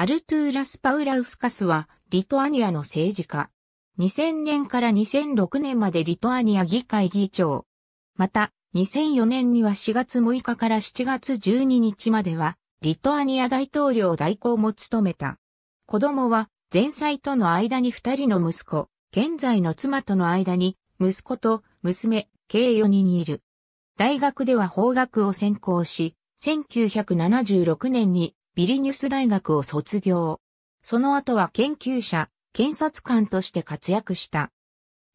アルトゥーラス・パウラウスカスは、リトアニアの政治家。2000年から2006年までリトアニア議会議長。また、2004年には4月6日から7月12日までは、リトアニア大統領代行も務めた。子供は、前妻との間に2人の息子、現在の妻との間に、息子と娘、計4人いる。大学では法学を専攻し、1976年にビリニュス大学を卒業。その後は研究者、検察官として活躍した。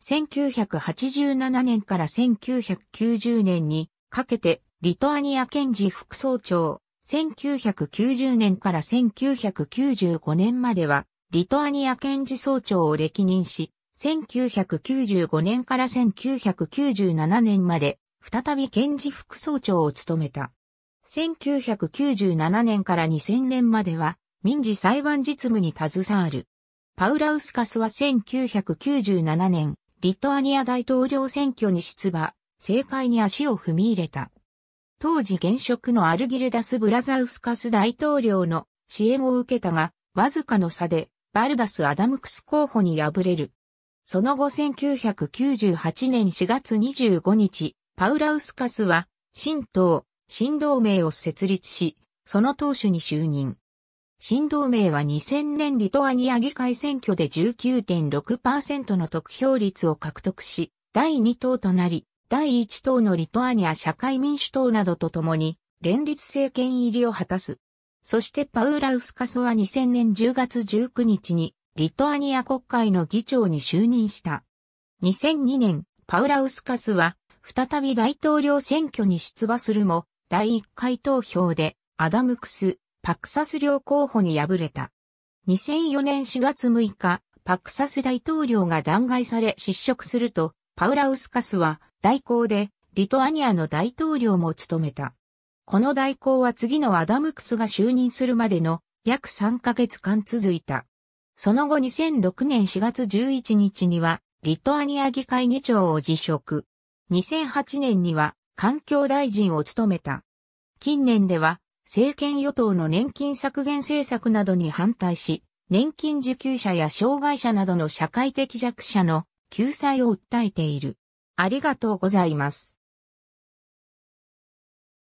1987年から1990年にかけてリトアニア検事副総長、1990年から1995年まではリトアニア検事総長を歴任し、1995年から1997年まで再び検事副総長を務めた。1997年から2000年までは民事裁判実務に携わる。パウラウスカスは1997年、リトアニア大統領選挙に出馬、政界に足を踏み入れた。当時現職のアルギルダス・ブラザウスカス大統領の支援を受けたが、わずかの差でバルダス・アダムクス候補に敗れる。その後1998年4月25日、パウラウスカスは、新党、新同盟を設立し、その党首に就任。新同盟は2000年リトアニア議会選挙で19.6%の得票率を獲得し、第2党となり、第1党のリトアニア社会民主党などと共に、連立政権入りを果たす。そしてパウラウスカスは2000年10月19日に、リトアニア国会の議長に就任した。2002年、パウラウスカスは、再び大統領選挙に出馬するも、第1回投票でアダムクス、パクサス両候補に敗れた。2004年4月6日、パクサス大統領が弾劾され失職すると、パウラウスカスは代行でリトアニアの大統領も務めた。この代行は次のアダムクスが就任するまでの約3ヶ月間続いた。その後2006年4月11日にはリトアニア議会議長を辞職。2008年には環境大臣を務めた。近年では、政権与党の年金削減政策などに反対し、年金受給者や障害者などの社会的弱者の救済を訴えている。ありがとうございます。